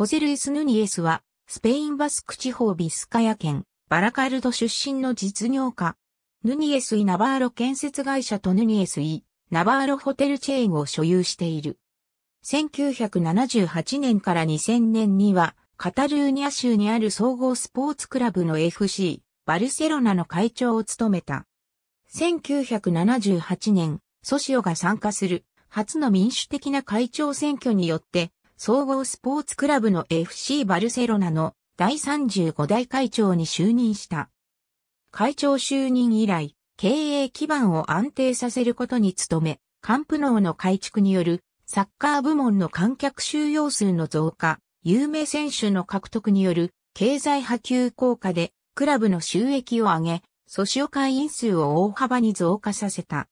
ホゼル・エス・ヌニエスは、スペインバスク地方ビスカヤ県、バラカルド出身の実業家。ヌニエス・イ・ナバーロ建設会社とヌニエス・イ・ナバーロホテルチェーンを所有している。1978年から2000年には、カタルーニャ州にある総合スポーツクラブの FC、バルセロナの会長を務めた。1978年、ソシオが参加する初の民主的な会長選挙によって総合スポーツクラブの FC バルセロナの第35代会長に就任した。会長就任以来、経営基盤を安定させることに努め、カンプノーの改築によるサッカー部門の観客収容数の増加、有名選手の獲得による経済波及効果でクラブの収益を上げ、ソシオ会員数を大幅に増加させた。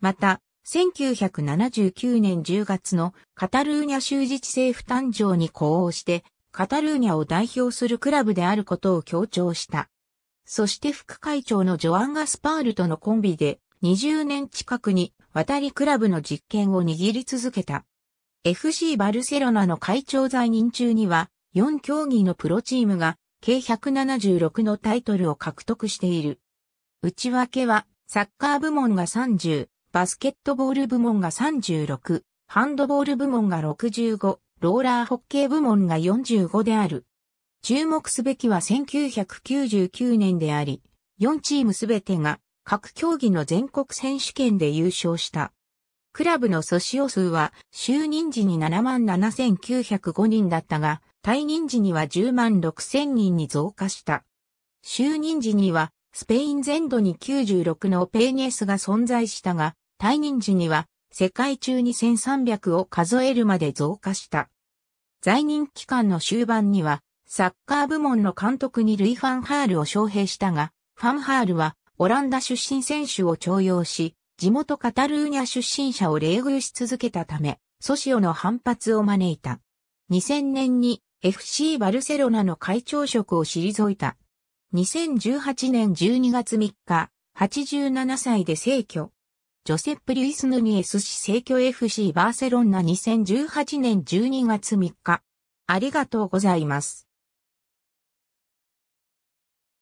また、1979年10月のカタルーニャ州自治政府誕生に呼応して、カタルーニャを代表するクラブであることを強調した。そして副会長のジョアン・ガスパールとのコンビで20年近くに渡りクラブの実権を握り続けた。FC バルセロナの会長在任中には4競技のプロチームが計176のタイトルを獲得している。内訳はサッカー部門が30、バスケットボール部門が36、ハンドボール部門が65、ローラーホッケー部門が45である。注目すべきは1999年であり、4チームすべてが各競技の全国選手権で優勝した。クラブの組織数は就任時に77,905人だったが、退任時には106,000人に増加した。就任時にはスペイン全土に96のペーニエスが存在したが、退任時には世界中に1300を数えるまで増加した。在任期間の終盤には、サッカー部門の監督にルイ・ファンハールを招聘したが、ファンハールはオランダ出身選手を徴用し、地元カタルーニャ出身者を冷遇し続けたため、ソシオの反発を招いた。2000年に FC バルセロナの会長職を退いた。2018年12月3日、87歳で逝去。ジョセップ・リュイス・ヌニエス氏政教 FC バーセロンナ2018年12月3日。ありがとうございます。